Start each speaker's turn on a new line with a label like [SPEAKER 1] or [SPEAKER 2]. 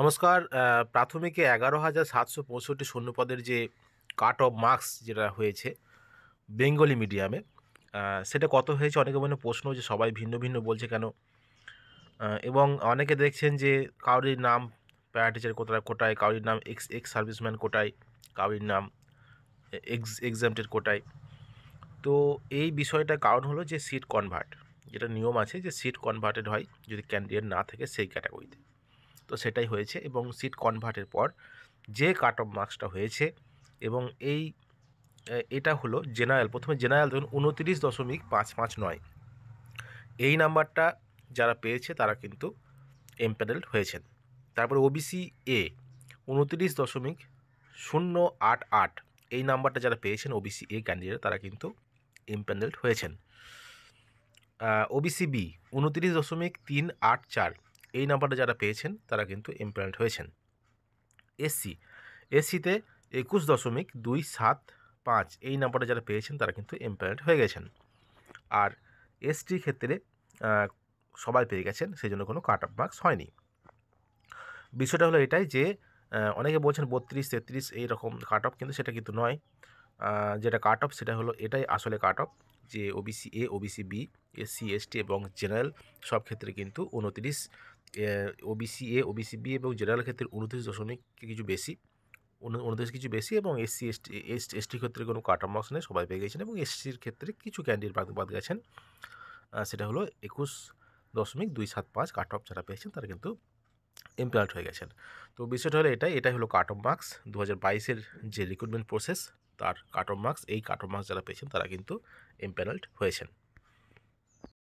[SPEAKER 1] নমস্কার প্রাথমিকে এগারো হাজার সাতশো পঁয়ষট্টি শূন্যপদের যে কাট অফ মার্কস যেটা হয়েছে বেঙ্গলি মিডিয়ামে সেটা কত হয়েছে অনেকে মনে প্রশ্ন যে সবাই ভিন্ন ভিন্ন বলছে কেন এবং অনেকে দেখছেন যে কাউরির নাম প্যারা টিচার কোথায় কোটায় কাউরির নাম এক্স এক্স সার্ভিসম্যান কোটায় কাউরির নাম এক্স এক্সামটের কোটায় তো এই বিষয়টা কারণ হলো যে সিট কনভার্ট যেটা নিয়ম আছে যে সিট কনভার্টেড হয় যদি ক্যান্ডিডেট না থাকে সেই ক্যাটাগরিতে তো সেটাই হয়েছে এবং সিট কনভার্টের পর যে কাট অফ মার্কসটা হয়েছে এবং এই এটা হলো জেনারেল প্রথমে জেনারেল ধরুন উনতিরিশ দশমিক পাঁচ পাঁচ নয় এই নাম্বারটা যারা পেয়েছে তারা কিন্তু এমপ্যানেল হয়েছেন তারপরে ওবিসি এ উনতিরিশ দশমিক শূন্য আট আট এই নাম্বারটা যারা পেয়েছেন ওবিসি এ ক্যান্ডিডেট তারা কিন্তু এমপ্যানেলড হয়েছেন ওবিসি বি উনতিরিশ দশমিক তিন আট চার এই নাম্বারটা যারা পেয়েছেন তারা কিন্তু এমপ্লয়েড হয়েছেন এসসি এসসিতে একুশ দশমিক দুই সাত পাঁচ এই নাম্বারটা যারা পেয়েছেন তারা কিন্তু এমপ্লয়েড হয়ে গেছেন আর এসটির ক্ষেত্রে সবাই পেয়ে গেছেন সেই জন্য কোনো কাট অফ মার্কস হয়নি বিষয়টা হলো এটাই যে অনেকে বলছেন বত্রিশ তেত্রিশ এইরকম কাট অফ কিন্তু সেটা কিন্তু নয় যেটা কাট অফ সেটা হলো এটাই আসলে কাট অফ যে OBC A OBC B SC ST এবং জেনারেল সব ক্ষেত্রে কিন্তু উনত্রিশ ওবিসি এ ওবিসি বি এবং জেনারেল ক্ষেত্রে উনত্রিশ দশমিক কিছু বেশি উনত্রিশ কিছু বেশি এবং এসসি এসটি এসটি ক্ষেত্রে কোনো কাটার মার্কস নেই সবাই পেয়ে গেছেন এবং এসসির ক্ষেত্রে কিছু ক্যান্ডিডেট বাদ বাদ গেছেন সেটা হলো একুশ দশমিক দুই সাত পাঁচ কাট অফ যারা পেয়েছেন তারা কিন্তু এমপ্লয়েড হয়ে গেছেন তো বিষয়টা হলো এটাই এটাই হলো কাট অফ মার্কস দু হাজার বাইশের যে রিক্রুটমেন্ট প্রসেস তার কাট অফ মার্কস এই কাট অফ মার্কস যারা পেয়েছেন তারা কিন্তু এমপ্যানেলড হয়েছেন